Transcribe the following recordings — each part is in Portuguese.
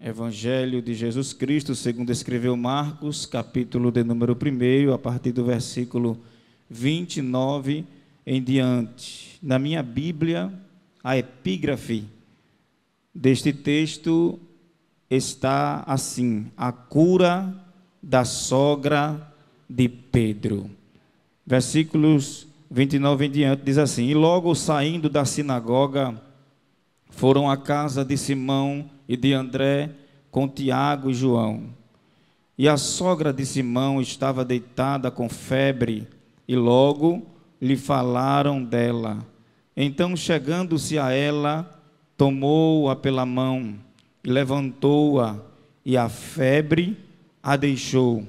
Evangelho de Jesus Cristo, segundo escreveu Marcos, capítulo de número 1, a partir do versículo 29 em diante. Na minha Bíblia, a epígrafe deste texto está assim: a cura da sogra de Pedro. Versículos 29 em diante diz assim: E logo saindo da sinagoga, foram à casa de Simão e de André com Tiago e João. E a sogra de Simão estava deitada com febre, e logo lhe falaram dela. Então, chegando-se a ela, tomou-a pela mão levantou-a, e a febre a deixou,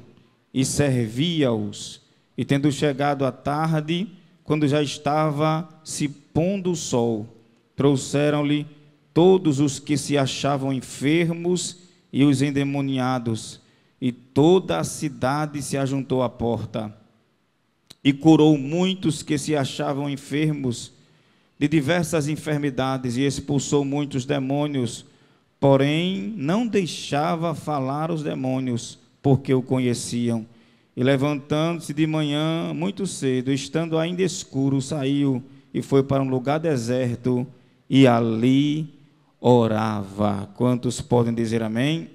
e servia-os. E tendo chegado a tarde, quando já estava se pondo o sol, trouxeram-lhe todos os que se achavam enfermos e os endemoniados, e toda a cidade se ajuntou à porta. E curou muitos que se achavam enfermos de diversas enfermidades e expulsou muitos demônios, porém não deixava falar os demônios, porque o conheciam. E levantando-se de manhã, muito cedo, estando ainda escuro, saiu e foi para um lugar deserto, e ali orava. Quantos podem dizer amém?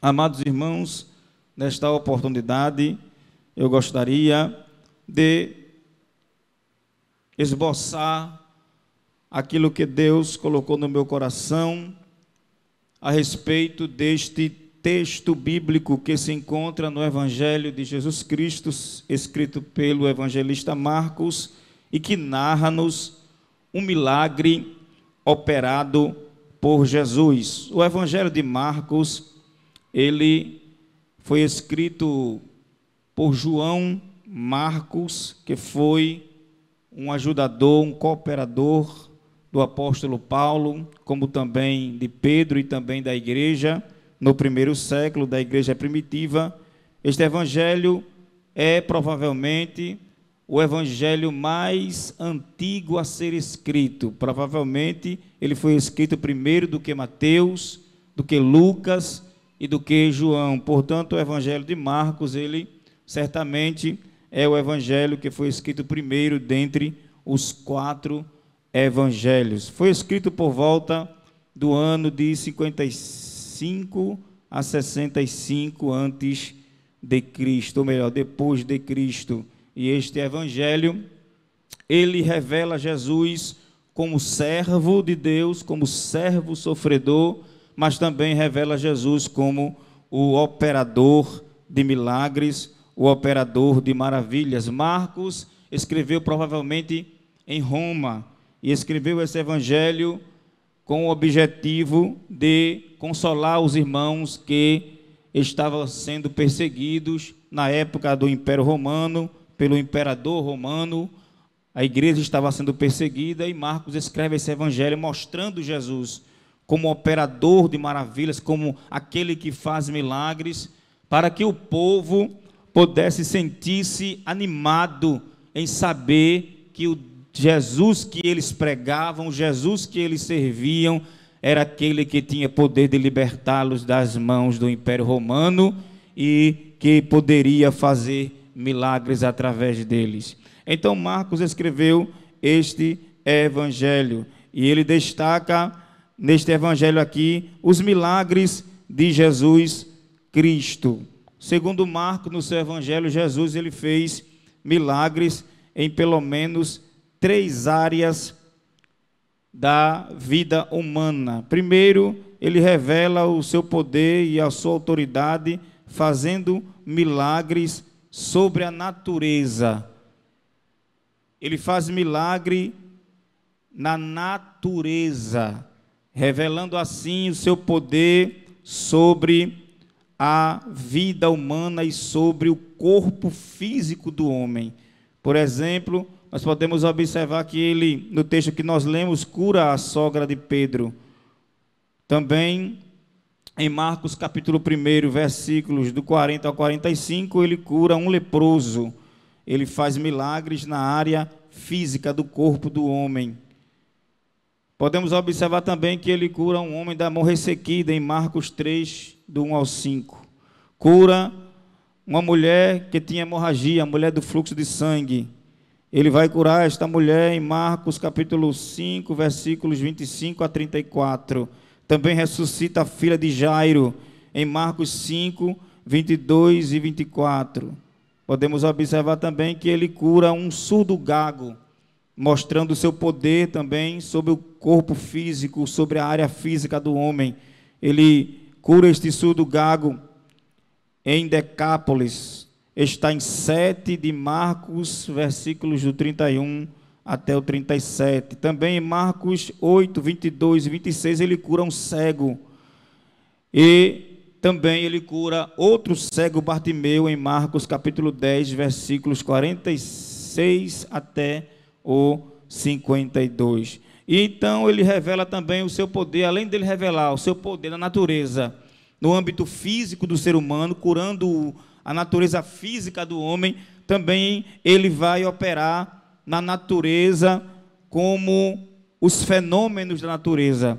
Amados irmãos, nesta oportunidade, eu gostaria de esboçar aquilo que Deus colocou no meu coração a respeito deste texto bíblico que se encontra no Evangelho de Jesus Cristo, escrito pelo evangelista Marcos, e que narra-nos um milagre operado por Jesus. O Evangelho de Marcos, ele foi escrito por João Marcos, que foi um ajudador, um cooperador do apóstolo Paulo, como também de Pedro e também da igreja no primeiro século, da igreja primitiva. Este evangelho é provavelmente o evangelho mais antigo a ser escrito. Provavelmente ele foi escrito primeiro do que Mateus, do que Lucas e do que João. Portanto, o evangelho de Marcos, ele certamente é o evangelho que foi escrito primeiro dentre os quatro evangelhos. Foi escrito por volta do ano de 55 a 65 antes de Cristo, ou melhor, depois de Cristo e este evangelho, ele revela Jesus como servo de Deus, como servo sofredor, mas também revela Jesus como o operador de milagres, o operador de maravilhas. Marcos escreveu provavelmente em Roma e escreveu esse evangelho com o objetivo de consolar os irmãos que estavam sendo perseguidos na época do Império Romano pelo imperador romano, a igreja estava sendo perseguida e Marcos escreve esse evangelho mostrando Jesus como operador de maravilhas, como aquele que faz milagres, para que o povo pudesse sentir-se animado em saber que o Jesus que eles pregavam, Jesus que eles serviam, era aquele que tinha poder de libertá-los das mãos do Império Romano e que poderia fazer milagres através deles. Então, Marcos escreveu este evangelho e ele destaca neste evangelho aqui os milagres de Jesus Cristo. Segundo Marcos, no seu evangelho, Jesus ele fez milagres em pelo menos três áreas da vida humana. Primeiro, ele revela o seu poder e a sua autoridade fazendo milagres sobre a natureza. Ele faz milagre na natureza, revelando assim o seu poder sobre a vida humana e sobre o corpo físico do homem. Por exemplo, nós podemos observar que ele, no texto que nós lemos, cura a sogra de Pedro. Também em Marcos capítulo 1, versículos do 40 ao 45, ele cura um leproso. Ele faz milagres na área física do corpo do homem. Podemos observar também que ele cura um homem da mão ressequida em Marcos 3, do 1 ao 5. Cura uma mulher que tinha hemorragia, a mulher do fluxo de sangue. Ele vai curar esta mulher em Marcos capítulo 5, versículos 25 a 34. Também ressuscita a filha de Jairo em Marcos 5, 22 e 24. Podemos observar também que ele cura um surdo gago, mostrando seu poder também sobre o corpo físico, sobre a área física do homem. Ele cura este surdo gago em Decápolis, está em 7 de Marcos, versículos do 31 até o 37. Também em Marcos 8, 22 e 26, ele cura um cego. E também ele cura outro cego Bartimeu em Marcos capítulo 10, versículos 46 até o 52. E então ele revela também o seu poder, além dele revelar o seu poder na natureza, no âmbito físico do ser humano, curando a natureza física do homem, também ele vai operar na natureza como os fenômenos da natureza.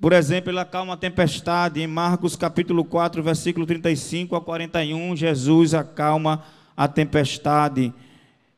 Por exemplo, ele acalma a tempestade. Em Marcos capítulo 4, versículo 35 a 41, Jesus acalma a tempestade.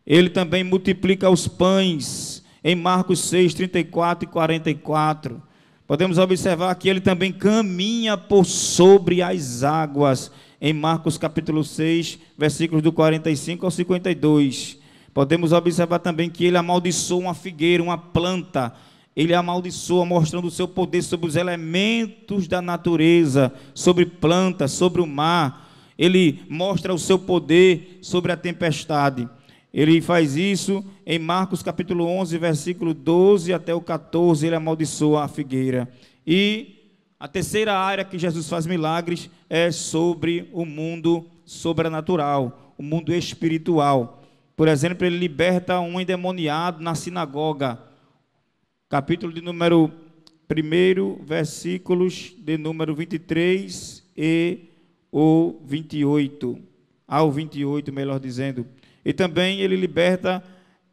Ele também multiplica os pães. Em Marcos 6, 34 e 44. Podemos observar que ele também caminha por sobre as águas. Em Marcos capítulo 6, versículos do 45 ao 52. Podemos observar também que ele amaldiçoou uma figueira, uma planta. Ele amaldiçoa, mostrando o seu poder sobre os elementos da natureza, sobre plantas, sobre o mar. Ele mostra o seu poder sobre a tempestade. Ele faz isso em Marcos capítulo 11, versículo 12 até o 14, ele amaldiçoa a figueira. E a terceira área que Jesus faz milagres é sobre o mundo sobrenatural, o mundo espiritual. Por exemplo, ele liberta um endemoniado na sinagoga. Capítulo de número 1, versículos de número 23 e o 28. Ao 28, melhor dizendo. E também ele liberta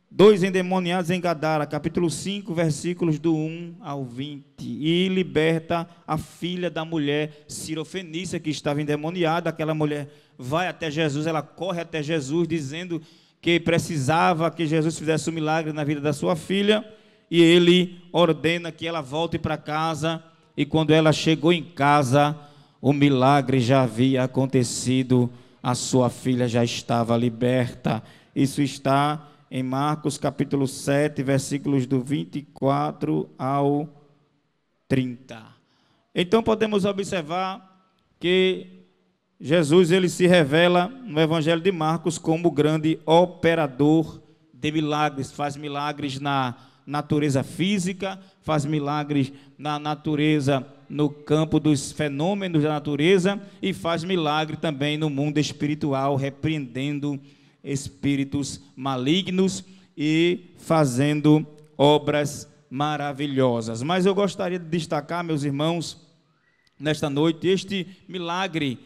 dois endemoniados em Gadara, capítulo 5, versículos do 1 ao 20. E liberta a filha da mulher sirofenícia que estava endemoniada. Aquela mulher vai até Jesus, ela corre até Jesus dizendo que precisava que Jesus fizesse um milagre na vida da sua filha, e ele ordena que ela volte para casa, e quando ela chegou em casa, o milagre já havia acontecido, a sua filha já estava liberta. Isso está em Marcos capítulo 7, versículos do 24 ao 30. Então podemos observar que Jesus ele se revela no Evangelho de Marcos como o grande operador de milagres, faz milagres na natureza física, faz milagres na natureza, no campo dos fenômenos da natureza e faz milagre também no mundo espiritual, repreendendo espíritos malignos e fazendo obras maravilhosas. Mas eu gostaria de destacar, meus irmãos, nesta noite, este milagre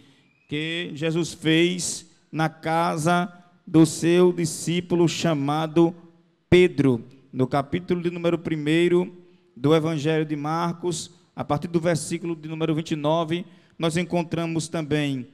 que Jesus fez na casa do seu discípulo chamado Pedro, no capítulo de número 1 do Evangelho de Marcos, a partir do versículo de número 29, nós encontramos também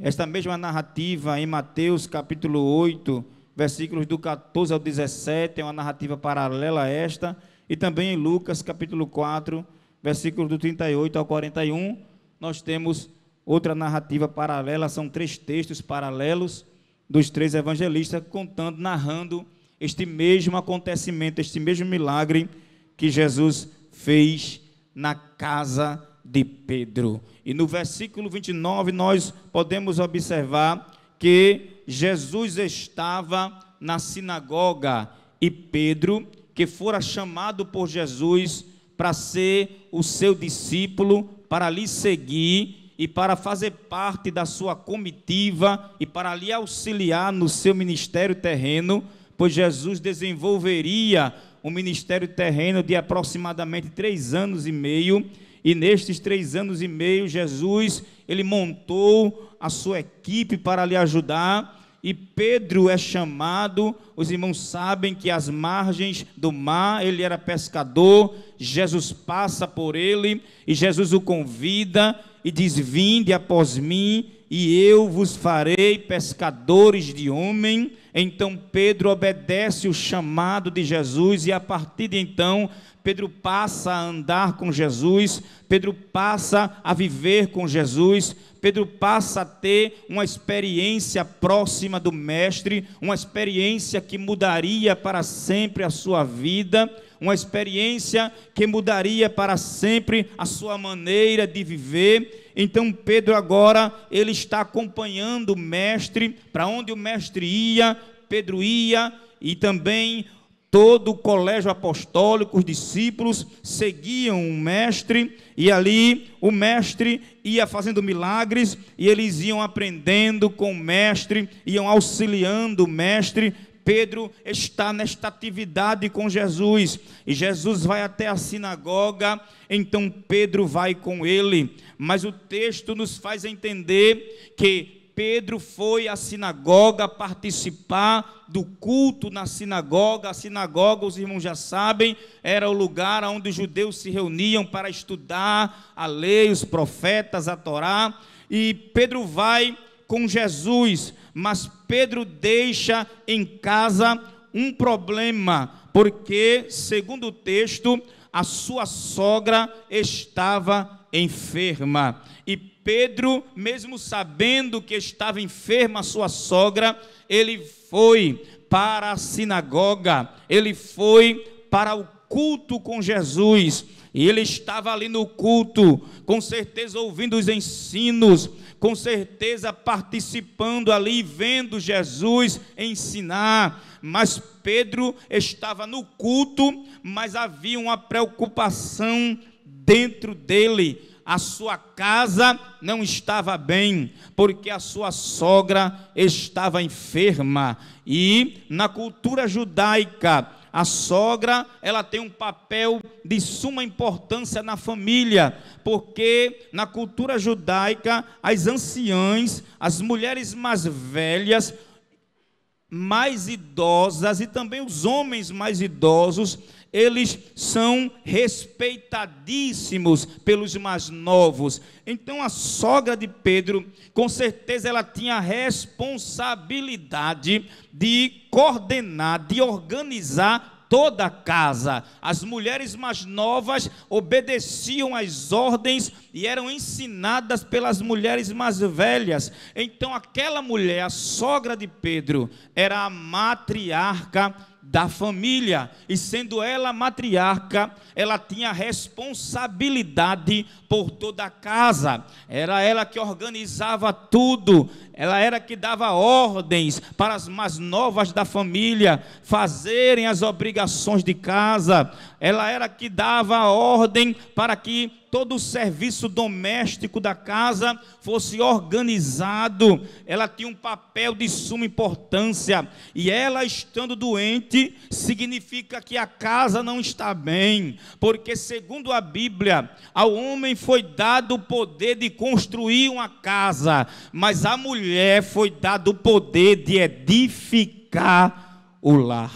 esta mesma narrativa em Mateus capítulo 8, versículos do 14 ao 17, é uma narrativa paralela a esta, e também em Lucas capítulo 4, versículos do 38 ao 41, nós temos Outra narrativa paralela são três textos paralelos dos três evangelistas contando, narrando este mesmo acontecimento, este mesmo milagre que Jesus fez na casa de Pedro. E no versículo 29 nós podemos observar que Jesus estava na sinagoga e Pedro, que fora chamado por Jesus para ser o seu discípulo, para lhe seguir, e para fazer parte da sua comitiva e para lhe auxiliar no seu ministério terreno, pois Jesus desenvolveria um ministério terreno de aproximadamente três anos e meio. E nestes três anos e meio, Jesus ele montou a sua equipe para lhe ajudar e Pedro é chamado, os irmãos sabem que às margens do mar ele era pescador, Jesus passa por ele e Jesus o convida e diz: Vinde após mim, e eu vos farei pescadores de homem. Então Pedro obedece o chamado de Jesus, e a partir de então, Pedro passa a andar com Jesus, Pedro passa a viver com Jesus, Pedro passa a ter uma experiência próxima do Mestre, uma experiência que mudaria para sempre a sua vida uma experiência que mudaria para sempre a sua maneira de viver. Então Pedro agora ele está acompanhando o mestre para onde o mestre ia, Pedro ia e também todo o colégio apostólico, os discípulos seguiam o mestre, e ali o mestre ia fazendo milagres, e eles iam aprendendo com o mestre, iam auxiliando o mestre, Pedro está nesta atividade com Jesus e Jesus vai até a sinagoga, então Pedro vai com ele. Mas o texto nos faz entender que Pedro foi à sinagoga participar do culto na sinagoga. A sinagoga, os irmãos já sabem, era o lugar onde os judeus se reuniam para estudar a lei, os profetas, a Torá. E Pedro vai com Jesus, mas Pedro deixa em casa um problema, porque, segundo o texto, a sua sogra estava enferma. E Pedro, mesmo sabendo que estava enferma a sua sogra, ele foi para a sinagoga, ele foi para o culto com Jesus. E ele estava ali no culto, com certeza ouvindo os ensinos, com certeza participando ali, vendo Jesus ensinar. Mas Pedro estava no culto, mas havia uma preocupação dentro dele. A sua casa não estava bem, porque a sua sogra estava enferma. E na cultura judaica, a sogra, ela tem um papel de suma importância na família, porque na cultura judaica, as anciãs, as mulheres mais velhas, mais idosas e também os homens mais idosos eles são respeitadíssimos pelos mais novos. Então a sogra de Pedro, com certeza ela tinha a responsabilidade de coordenar, de organizar toda a casa. As mulheres mais novas obedeciam às ordens e eram ensinadas pelas mulheres mais velhas. Então, aquela mulher, a sogra de Pedro, era a matriarca da família, e sendo ela matriarca, ela tinha responsabilidade por toda a casa. Era ela que organizava tudo, ela era que dava ordens para as mais novas da família fazerem as obrigações de casa, ela era que dava a ordem para que todo o serviço doméstico da casa fosse organizado. Ela tinha um papel de suma importância. E ela estando doente significa que a casa não está bem, porque segundo a Bíblia, ao homem foi dado o poder de construir uma casa, mas à mulher foi dado o poder de edificar o lar.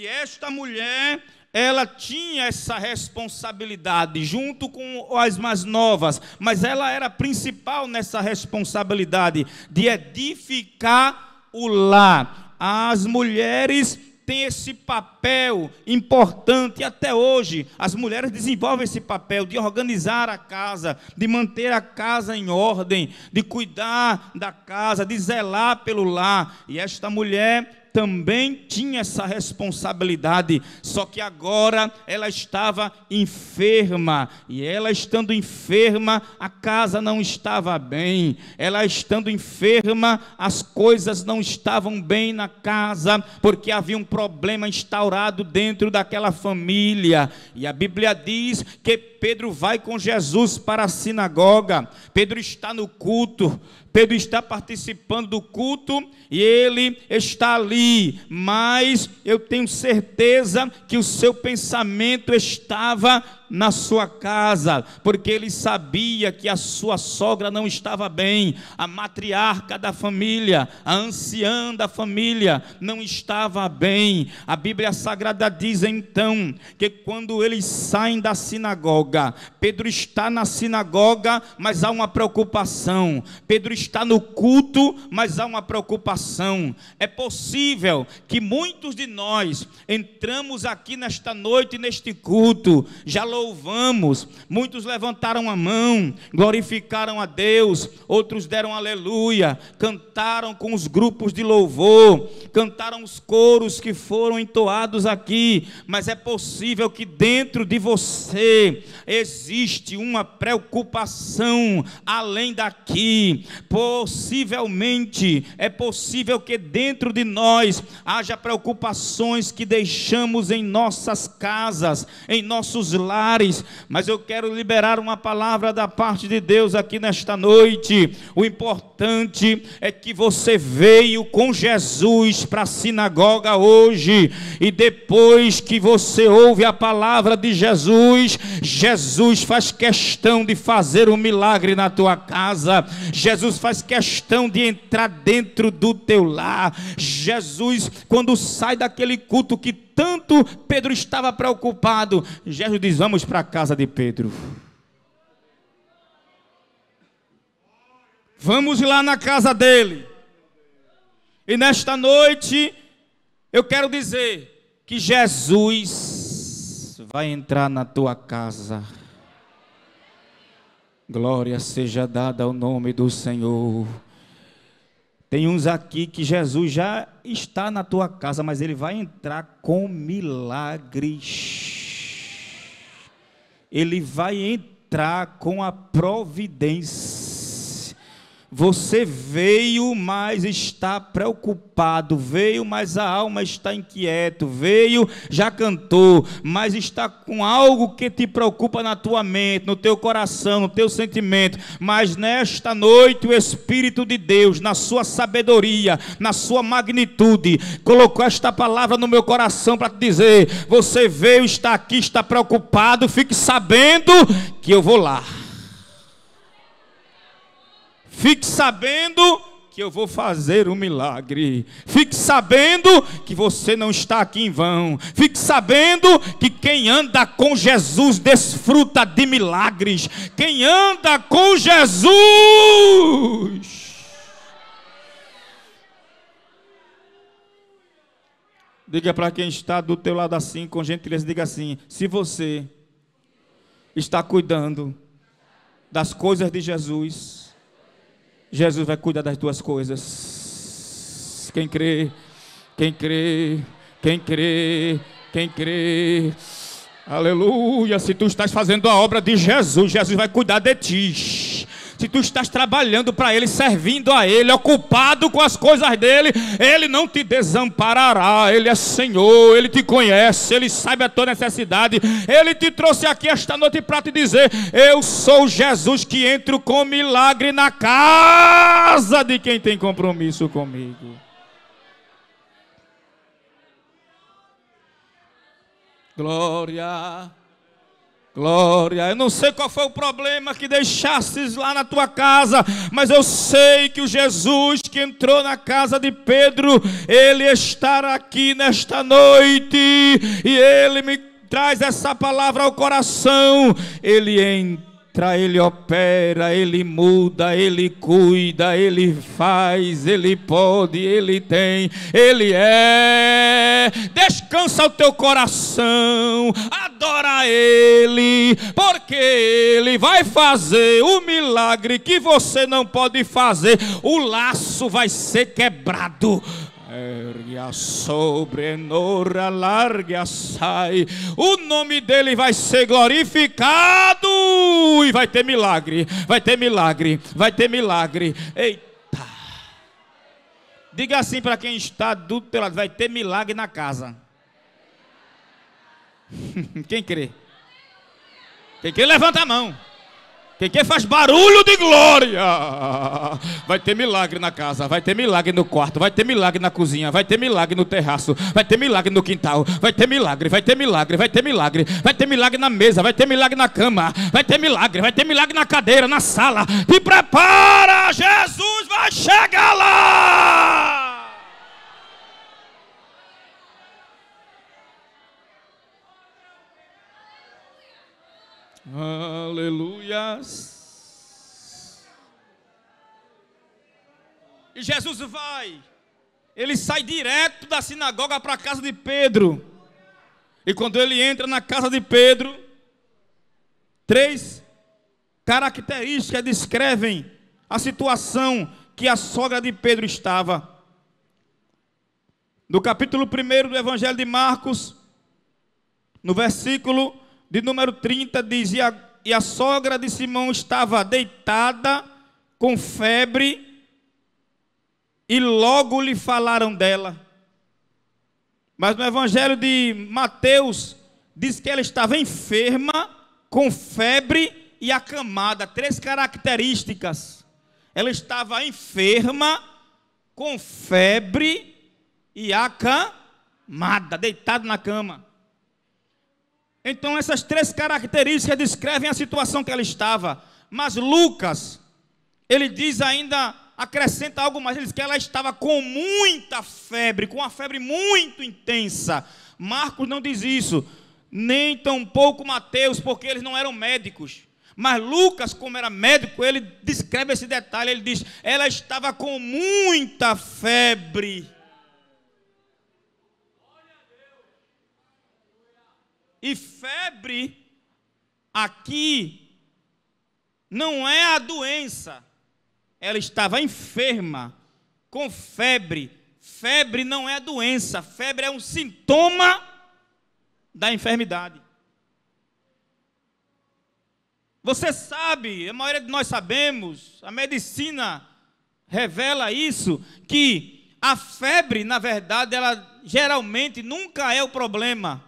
E esta mulher, ela tinha essa responsabilidade junto com as mais novas, mas ela era principal nessa responsabilidade de edificar o lar. As mulheres têm esse papel importante até hoje. As mulheres desenvolvem esse papel de organizar a casa, de manter a casa em ordem, de cuidar da casa, de zelar pelo lar. E esta mulher também tinha essa responsabilidade, só que agora ela estava enferma, e ela estando enferma, a casa não estava bem, ela estando enferma, as coisas não estavam bem na casa, porque havia um problema instaurado dentro daquela família, e a Bíblia diz que Pedro vai com Jesus para a sinagoga. Pedro está no culto. Pedro está participando do culto e ele está ali, mas eu tenho certeza que o seu pensamento estava na sua casa, porque ele sabia que a sua sogra não estava bem, a matriarca da família, a anciã da família não estava bem. A Bíblia Sagrada diz então que quando eles saem da sinagoga, Pedro está na sinagoga, mas há uma preocupação. Pedro está no culto, mas há uma preocupação. É possível que muitos de nós entramos aqui nesta noite, neste culto, já louvamos louvamos. Muitos levantaram a mão, glorificaram a Deus, outros deram aleluia, cantaram com os grupos de louvor, cantaram os coros que foram entoados aqui. Mas é possível que dentro de você existe uma preocupação além daqui. Possivelmente é possível que dentro de nós haja preocupações que deixamos em nossas casas, em nossos lares lares, mas eu quero liberar uma palavra da parte de Deus aqui nesta noite. O importante é que você veio com Jesus para a sinagoga hoje, e depois que você ouve a palavra de Jesus, Jesus faz questão de fazer um milagre na tua casa, Jesus faz questão de entrar dentro do teu lar. Jesus, quando sai daquele culto que tanto Pedro estava preocupado, Jesus diz: Vamos para a casa de Pedro. Vamos lá na casa dele. E nesta noite, eu quero dizer que Jesus vai entrar na tua casa. Glória seja dada ao nome do Senhor. Tem uns aqui que Jesus já está na tua casa, mas ele vai entrar com milagres ele vai entrar com a providência você veio, mas está preocupado. Veio, mas a alma está inquieto. Veio, já cantou, mas está com algo que te preocupa na tua mente, no teu coração, no teu sentimento. Mas nesta noite, o Espírito de Deus, na sua sabedoria, na sua magnitude, colocou esta palavra no meu coração para te dizer: Você veio, está aqui, está preocupado. Fique sabendo que eu vou lá. Fique sabendo que eu vou fazer um milagre. Fique sabendo que você não está aqui em vão. Fique sabendo que quem anda com Jesus desfruta de milagres. Quem anda com Jesus. Diga para quem está do teu lado assim, com gentileza, diga assim: se você está cuidando das coisas de Jesus, Jesus vai cuidar das duas coisas. Quem crê, quem crê, quem crê, quem crê. Aleluia. Se tu estás fazendo a obra de Jesus, Jesus vai cuidar de ti. Se tu estás trabalhando para Ele, servindo a Ele, ocupado com as coisas dele, Ele não te desamparará. Ele é Senhor, Ele te conhece, Ele sabe a tua necessidade. Ele te trouxe aqui esta noite para te dizer: Eu sou Jesus que entro com milagre na casa de quem tem compromisso comigo. Glória Glória, eu não sei qual foi o problema que deixastes lá na tua casa, mas eu sei que o Jesus que entrou na casa de Pedro, ele estará aqui nesta noite e ele me traz essa palavra ao coração. Ele entra entra, ele opera, ele muda, ele cuida, ele faz, ele pode, ele tem, ele é. Descansa o teu coração, adora ele, porque ele vai fazer o milagre que você não pode fazer. O laço vai ser quebrado. Ergue a sobrenora, largue a sai. O nome dele vai ser glorificado e vai ter milagre, vai ter milagre, vai ter milagre. Eita! Diga assim para quem está do teu lado, vai ter milagre na casa. Quem crê? Quem crê, levanta a mão. Que quem faz barulho de glória vai ter milagre na casa, vai ter milagre no quarto, vai ter milagre na cozinha, vai ter milagre no terraço, vai ter milagre no quintal, vai ter milagre, vai ter milagre, vai ter milagre, vai ter milagre na mesa, vai ter milagre na cama, vai ter milagre, vai ter milagre na cadeira, na sala. Te prepara, Jesus vai chegar lá. E Jesus vai. Ele sai direto da sinagoga para a casa de Pedro. E quando ele entra na casa de Pedro, três características descrevem a situação que a sogra de Pedro estava. No capítulo 1 do Evangelho de Marcos, no versículo de número 30, diz: E a, e a sogra de Simão estava deitada com febre e logo lhe falaram dela. Mas no Evangelho de Mateus, diz que ela estava enferma, com febre e acamada três características. Ela estava enferma, com febre e acamada, deitada na cama. Então, essas três características descrevem a situação que ela estava. Mas Lucas, ele diz ainda acrescenta algo mais. Ele diz que ela estava com muita febre, com uma febre muito intensa. Marcos não diz isso, nem tampouco Mateus, porque eles não eram médicos. Mas Lucas, como era médico, ele descreve esse detalhe. Ele diz: ela estava com muita febre. E febre aqui não é a doença ela estava enferma, com febre. Febre não é doença, febre é um sintoma da enfermidade. Você sabe, a maioria de nós sabemos, a medicina revela isso, que a febre, na verdade, ela geralmente nunca é o problema.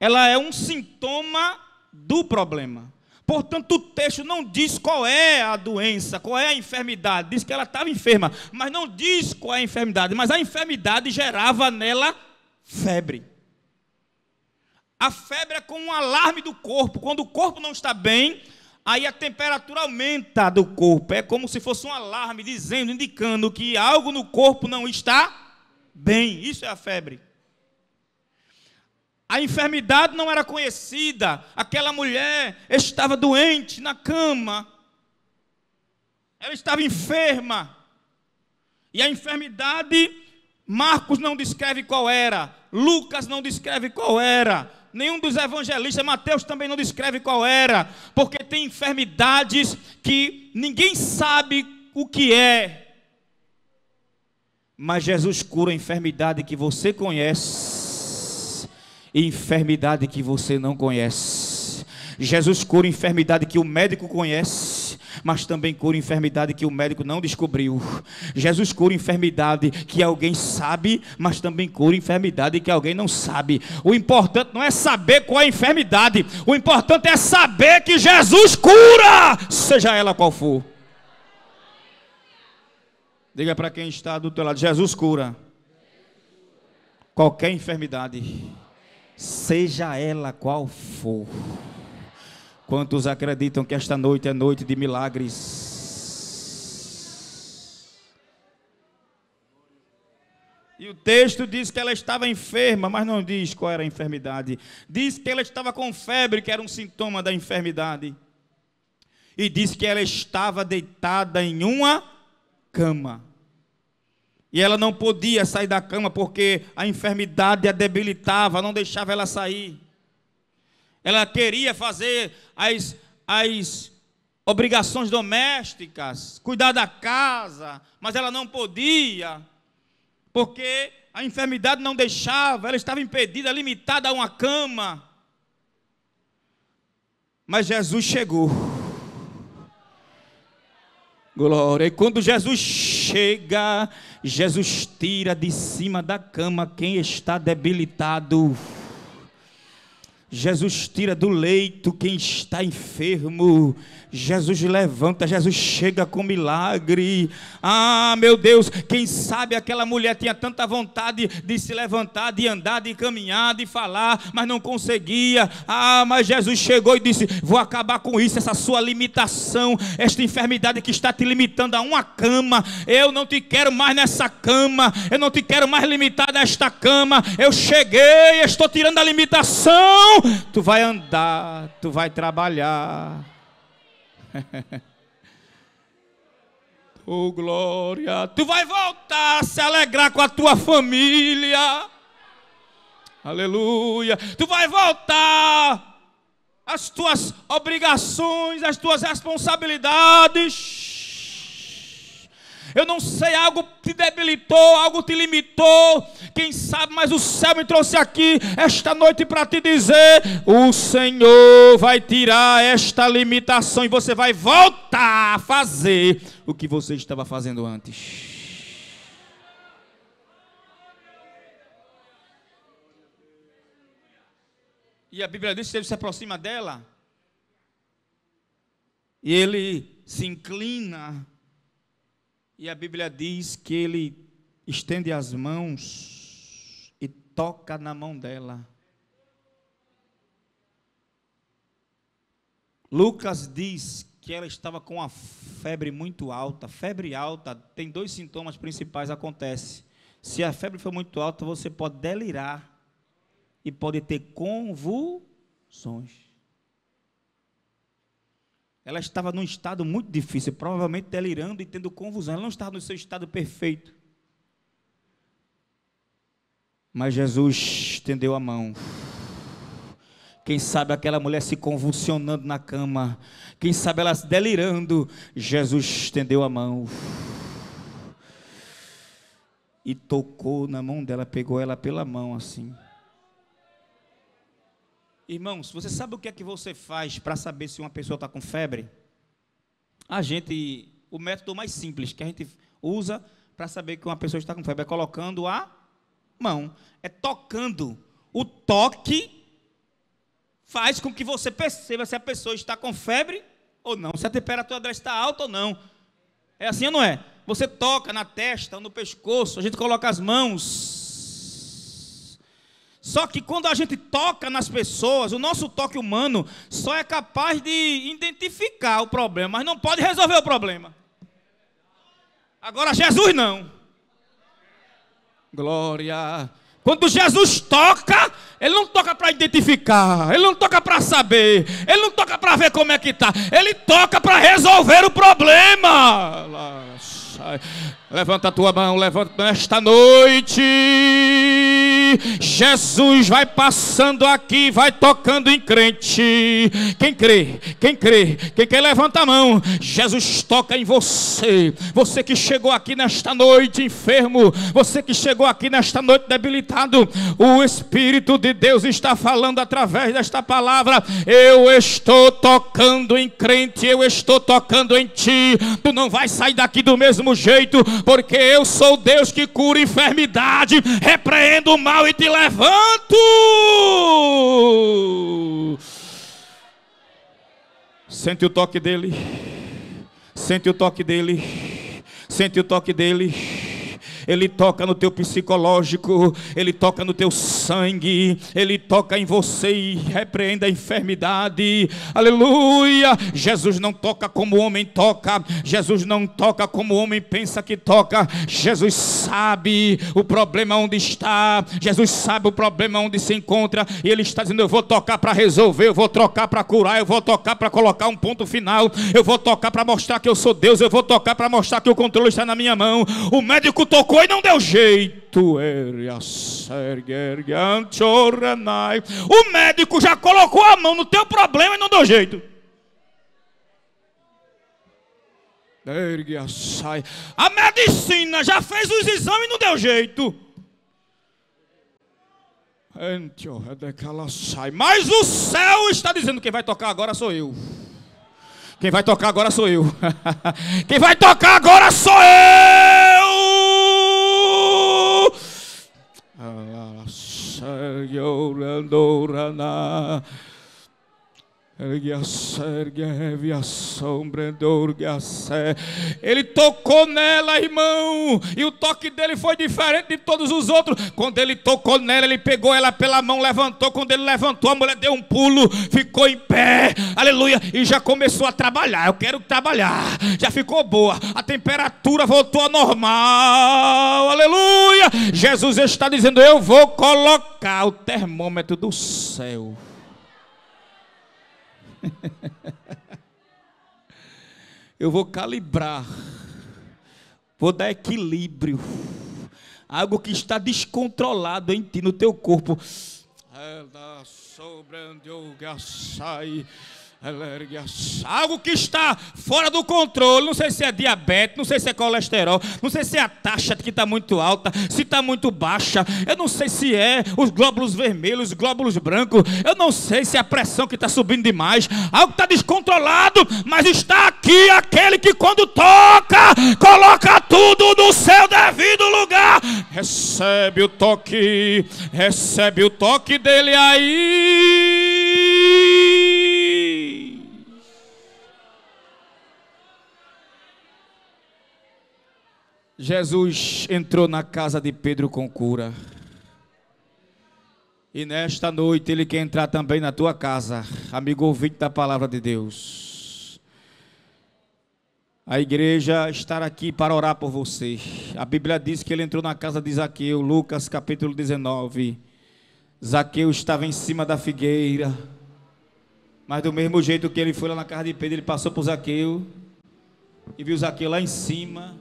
Ela é um sintoma do problema. Portanto, o texto não diz qual é a doença, qual é a enfermidade. Diz que ela estava enferma, mas não diz qual é a enfermidade. Mas a enfermidade gerava nela febre. A febre é como um alarme do corpo. Quando o corpo não está bem, aí a temperatura aumenta do corpo. É como se fosse um alarme dizendo, indicando que algo no corpo não está bem. Isso é a febre. A enfermidade não era conhecida. Aquela mulher estava doente na cama. Ela estava enferma. E a enfermidade, Marcos não descreve qual era. Lucas não descreve qual era. Nenhum dos evangelistas, Mateus também não descreve qual era. Porque tem enfermidades que ninguém sabe o que é. Mas Jesus cura a enfermidade que você conhece enfermidade que você não conhece. Jesus cura enfermidade que o médico conhece, mas também cura enfermidade que o médico não descobriu. Jesus cura enfermidade que alguém sabe, mas também cura enfermidade que alguém não sabe. O importante não é saber qual é a enfermidade, o importante é saber que Jesus cura, seja ela qual for. Diga para quem está do teu lado: Jesus cura qualquer enfermidade seja ela qual for. Quantos acreditam que esta noite é noite de milagres? E o texto diz que ela estava enferma, mas não diz qual era a enfermidade. Diz que ela estava com febre, que era um sintoma da enfermidade. E diz que ela estava deitada em uma cama. E ela não podia sair da cama porque a enfermidade a debilitava, não deixava ela sair. Ela queria fazer as, as obrigações domésticas, cuidar da casa, mas ela não podia, porque a enfermidade não deixava, ela estava impedida, limitada a uma cama. Mas Jesus chegou. Glória. E quando Jesus chega, Jesus tira de cima da cama quem está debilitado. Jesus tira do leito quem está enfermo. Jesus levanta, Jesus chega com milagre. Ah, meu Deus, quem sabe aquela mulher tinha tanta vontade de se levantar, de andar, de caminhar, de falar, mas não conseguia. Ah, mas Jesus chegou e disse: Vou acabar com isso, essa sua limitação, esta enfermidade que está te limitando a uma cama. Eu não te quero mais nessa cama, eu não te quero mais limitar nesta cama. Eu cheguei, estou tirando a limitação. Tu vai andar, tu vai trabalhar oh glória, tu vai voltar a se alegrar com a tua família. Aleluia. Tu vai voltar as tuas obrigações, as tuas responsabilidades eu não sei, algo te debilitou, algo te limitou, quem sabe, mas o céu me trouxe aqui esta noite para te dizer: o Senhor vai tirar esta limitação e você vai voltar a fazer o que você estava fazendo antes. E a Bíblia diz que ele se aproxima dela. E ele se inclina e a Bíblia diz que ele estende as mãos e toca na mão dela. Lucas diz que ela estava com a febre muito alta. Febre alta tem dois sintomas principais acontece. Se a febre for muito alta, você pode delirar e pode ter convulsões. Ela estava num estado muito difícil, provavelmente delirando e tendo convulsão. Ela não estava no seu estado perfeito. Mas Jesus estendeu a mão. Quem sabe aquela mulher se convulsionando na cama. Quem sabe ela delirando. Jesus estendeu a mão. E tocou na mão dela, pegou ela pela mão assim. Irmãos, você sabe o que é que você faz para saber se uma pessoa está com febre? A gente, o método mais simples que a gente usa para saber que uma pessoa está com febre é colocando a mão, é tocando. O toque faz com que você perceba se a pessoa está com febre ou não, se a temperatura dela está alta ou não. É assim ou não é? Você toca na testa ou no pescoço, a gente coloca as mãos só que quando a gente toca nas pessoas, o nosso toque humano só é capaz de identificar o problema, mas não pode resolver o problema. Agora Jesus não. Glória. Quando Jesus toca, ele não toca para identificar, ele não toca para saber, ele não toca para ver como é que está. ele toca para resolver o problema. Levanta a tua mão, levanta nesta noite. Jesus vai passando aqui, vai tocando em crente. Quem crê, quem crê, quem quer levanta a mão. Jesus toca em você. Você que chegou aqui nesta noite enfermo, você que chegou aqui nesta noite debilitado, o Espírito de Deus está falando através desta palavra. Eu estou tocando em crente, eu estou tocando em ti. Tu não vai sair daqui do mesmo jeito, porque eu sou Deus que cura enfermidade, repreendo o mal e te levanto. Sente o toque dele. Sente o toque dele. Sente o toque dele. Ele toca no teu psicológico, ele toca no teu sangue, ele toca em você e repreende a enfermidade. Aleluia! Jesus não toca como o homem toca, Jesus não toca como o homem pensa que toca. Jesus sabe o problema onde está, Jesus sabe o problema onde se encontra, e ele está dizendo: Eu vou tocar para resolver, eu vou tocar para curar, eu vou tocar para colocar um ponto final, eu vou tocar para mostrar que eu sou Deus, eu vou tocar para mostrar que o controle está na minha mão. O médico tocou e não deu jeito. O médico já colocou a mão no teu problema e não deu jeito. A medicina já fez os exames e não deu jeito. Mas o céu está dizendo: quem vai tocar agora sou eu. Quem vai tocar agora sou eu. Quem vai tocar agora sou eu. yo ra na Ele tocou nela, irmão, e o toque dele foi diferente de todos os outros. Quando ele tocou nela, ele pegou ela pela mão, levantou. Quando ele levantou, a mulher deu um pulo, ficou em pé, aleluia, e já começou a trabalhar. Eu quero trabalhar, já ficou boa, a temperatura voltou ao normal, aleluia. Jesus está dizendo: Eu vou colocar o termômetro do céu eu vou calibrar, vou dar equilíbrio. Algo que está descontrolado em ti, no teu corpo. o Algo que está fora do controle. Não sei se é diabetes, não sei se é colesterol, não sei se é a taxa que está muito alta, se está muito baixa. Eu não sei se é os glóbulos vermelhos, os glóbulos brancos. Eu não sei se é a pressão que está subindo demais. Algo está descontrolado, mas está aqui aquele que quando toca, coloca tudo no seu devido lugar. Recebe o toque, recebe o toque dele aí. Jesus entrou na casa de Pedro com cura. E nesta noite ele quer entrar também na tua casa, amigo ouvinte da palavra de Deus. A igreja estará aqui para orar por você. A Bíblia diz que ele entrou na casa de Zaqueu, Lucas capítulo 19. Zaqueu estava em cima da figueira. Mas do mesmo jeito que ele foi lá na casa de Pedro, ele passou por Zaqueu e viu Zaqueu lá em cima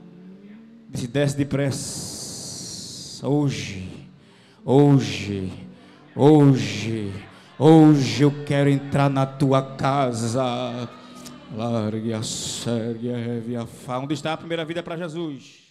se desce depressa. Hoje, hoje, hoje, hoje eu quero entrar na tua casa. Largue a séria, a Onde está a primeira vida para Jesus?